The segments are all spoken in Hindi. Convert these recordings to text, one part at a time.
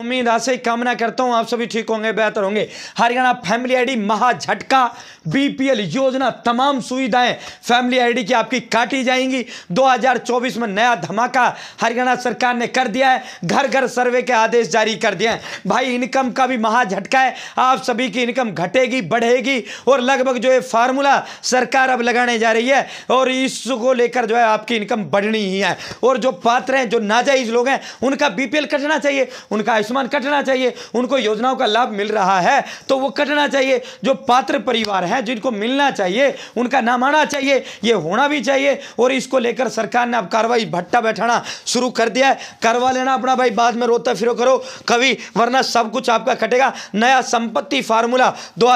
उम्मीद आज से कामना करता हूं आप सभी ठीक होंगे बेहतर होंगे हरियाणा फैमिली आईडी महा झटका बीपीएल योजना तमाम सुविधाएं फैमिली आईडी की आपकी काटी जाएंगी 2024 में नया धमाका हरियाणा सरकार ने कर दिया है घर घर सर्वे के आदेश जारी कर दिए हैं भाई इनकम का भी महा झटका है आप सभी की इनकम घटेगी बढ़ेगी और लगभग जो है फार्मूला सरकार अब लगाने जा रही है और इसको लेकर जो है आपकी इनकम बढ़नी ही है और जो पात्र हैं जो नाजायज लोग हैं उनका बीपीएल कटना चाहिए उनका आयुष्मान कटना चाहिए उनको योजनाओं का लाभ मिल रहा है तो वो कटना चाहिए जो पात्र परिवार हैं जिनको मिलना चाहिए उनका नाम आना चाहिए ये होना भी चाहिए और इसको लेकर सरकार ने अब कार्रवाई भट्टा बैठाना शुरू कर दिया है करवा लेना अपना भाई बाद में रोता फिरो करो कभी वरना सब कुछ आपका कटेगा नया संपत्ति फार्मूला दो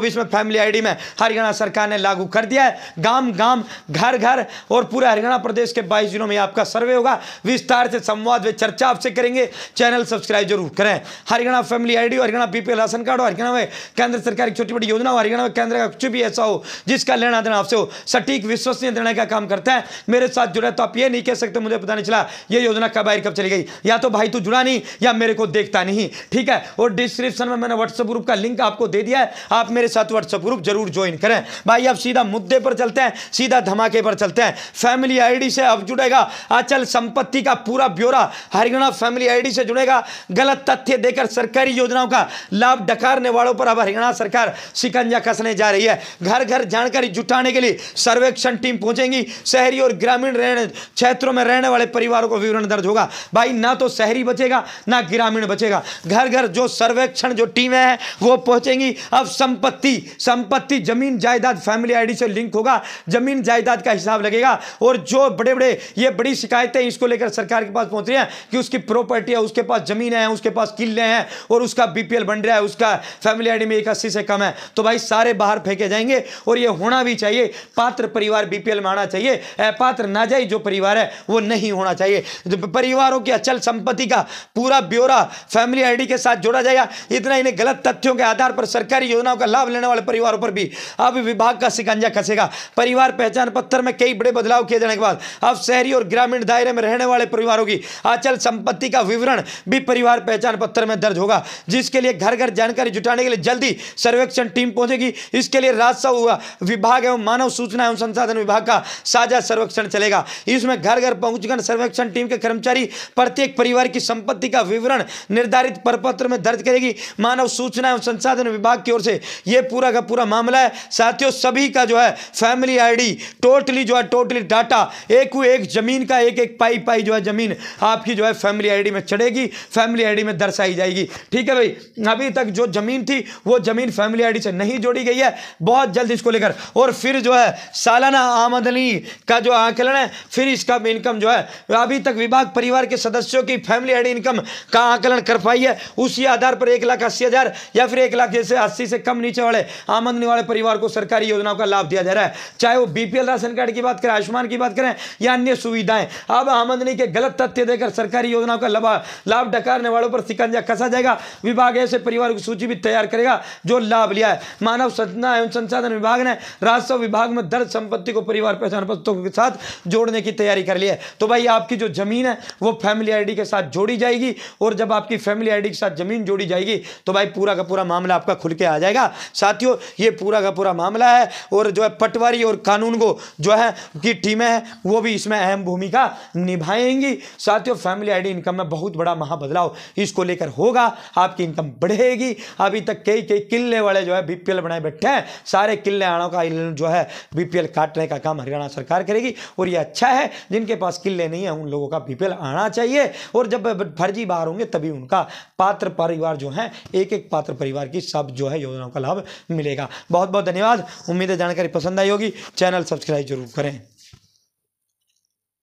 में फैमिली आई में हरियाणा सरकार ने लागू कर दिया है गांव गांव घर घर और पूरे हरियाणा प्रदेश के बाईस जिलों में आपका सर्वे होगा विस्तार से संवाद वे चर्चा आपसे करेंगे चैनल सब्सक्राइब जरूर करें हरियाणा फैमिली आईडी और हरियाणा बीपीएल राशन कार्ड हो हरियाणा में केंद्र सरकार की छोटी बड़ी योजना हो हरियाणा में केंद्र का कुछ भी ऐसा हो जिसका लेना देना आपसे हो सटीक विश्वसनीय देने का काम करता है मेरे साथ जुड़ा तो आप ये नहीं कह सकते मुझे पता नहीं चला ये योजना कब आई कब चली गई या तो भाई तू जुड़ा नहीं या मेरे को देखता नहीं ठीक है और डिस्क्रिप्शन में मैंने व्हाट्सअप ग्रुप का लिंक आपको दे दिया है आप मेरे साथ व्हाट्सअप ग्रुप जरूर ज्वाइन करें भाई आप सीधा मुद्दे पर चलते हैं सीधा धमाके पर चलते हैं फैमिली आईडी से अब जुड़ेगा अचल संपत्ति का पूरा ब्यौरा हरियाणा फैमिली आईडी से जुड़ेगा गलत गलत तथ्य देकर सरकारी योजनाओं का लाभ डकारने वालों पर अब हरियाणा सरकार शिकंजा कसने जा रही है घर घर जानकारी जुटाने के लिए सर्वेक्षण टीम पहुंचेगी शहरी और ग्रामीण रहने क्षेत्रों में रहने वाले परिवारों को विवरण दर्ज होगा भाई ना तो शहरी बचेगा ना ग्रामीण बचेगा घर घर जो सर्वेक्षण जो टीमें हैं वो पहुंचेंगी अब संपत्ति संपत्ति जमीन जायदाद फैमिली आईडी से लिंक होगा जमीन जायदाद का हिसाब लगेगा और जो बड़े बड़े ये बड़ी शिकायतें इसको लेकर सरकार के पास पहुंच रही हैं कि उसकी प्रॉपर्टी है उसके पास जमीन है उसके पास किले हैं और उसका बीपीएल बन रहा है उसका फैमिली आई में एक अस्सी से कम है तो भाई सारे बाहर फेंके जाएंगे और ये होना भी चाहिए पात्र परिवार बीपीएल में आना चाहिए अपात्र नाजायज जो परिवार है वो नहीं होना चाहिए तो परिवारों की अचल संपत्ति का पूरा ब्यौरा फैमिली आईडी के साथ जोड़ा जाएगा इतना इन्हें गलत तथ्यों के आधार पर सरकारी योजनाओं का लाभ लेने वाले परिवारों पर भी अब विभाग का सिकंजा कसेगा परिवार पहचान पत्र में कई बड़े बदलाव किए जाने के बाद अब शहरी और ग्रामीण दायरे में रहने वाले परिवारों की अचल संपत्ति का विवरण भी परिवार पहचान पत्र में दर्ज होगा जिसके लिए घर घर जानकारी जुटाने के लिए जल्दी सर्वेक्षण टीम पहुंचेगी इसके लिए राजस्व विभाग एवं मानव सूचना एवं संसाधन विभाग का साझा सर्वेक्षण चलेगा इसमें घर घर पहुंचकर सर्वेक्षण टीम के कर्मचारी प्रत्येक परिवार की संपत्ति का विवरण निर्धारित प्रपत्र में दर्ज करेगी मानव सूचना एवं संसाधन विभाग की ओर से यह पूरा का पूरा मामला है साथियों सभी का जो है फैमिली आईडी टोटली जो है टोटली डाटा एक एक जमीन का एक एक पाई पाई जो है जमीन आपकी जो है फैमिली आईडी में चढ़ेगी फैमिली आई आईडी में दर्शाई जाएगी ठीक है भाई अभी तक जो ज़मीन थी वो ज़मीन फैमिली आईडी से नहीं जोड़ी गई है बहुत जल्द इसको लेकर और फिर जो है सालाना आमदनी का जो आंकलन है फिर इसका इनकम जो है अभी तक विभाग परिवार के सदस्यों की फैमिली आईडी इनकम का आंकलन कर पाई है उसी आधार पर एक लाख अस्सी हज़ार या फिर एक लाख जैसे अस्सी से कम नीचे वाले आमदनी वाले परिवार को सरकारी योजनाओं का लाभ दिया जा रहा है चाहे वो बीपीएल राशन कार्ड की बात करें आयुष्मान की बात करें या अन्य सुविधाएं अब आमदनी के गलत तथ्य देकर सरकारी योजनाओं का लाभ डकारने वालों अखाड़ों पर सिकंजा कसा जाएगा विभाग ऐसे परिवार की सूची भी तैयार करेगा जो लाभ लिया है मानव सचना एवं संसाधन विभाग ने राजस्व विभाग में दर्ज संपत्ति को परिवार पहचान पत्रों के साथ जोड़ने की तैयारी कर ली है तो भाई आपकी जो जमीन है वो फैमिली आईडी के साथ जोड़ी जाएगी और जब आपकी फैमिली आईडी के साथ जमीन जोड़ी जाएगी तो भाई पूरा का पूरा मामला आपका खुल के आ जाएगा साथियों ये पूरा का पूरा मामला है और जो है पटवारी और कानून को जो है की टीमें हैं वो भी इसमें अहम भूमिका निभाएंगी साथियों फैमिली आईडी इनकम में बहुत बड़ा महाबदलाव इसको लेकर होगा आपकी इनकम बढ़ेगी अभी तक कई कई किले वाले जो है बी बनाए बैठे हैं सारे किले आड़ों का जो है बी काटने का काम हरियाणा सरकार करेगी और ये अच्छा है जिनके पास किले नहीं है उन लोगों का बी आना चाहिए और जब फर्जी बाहर होंगे तभी उनका पात्र परिवार जो है एक एक पात्र परिवार की सब जो है योजनाओं का लाभ मिलेगा बहुत बहुत धन्यवाद उम्मीद है जानकारी पसंद आई होगी चैनल सब्सक्राइब जरूर करें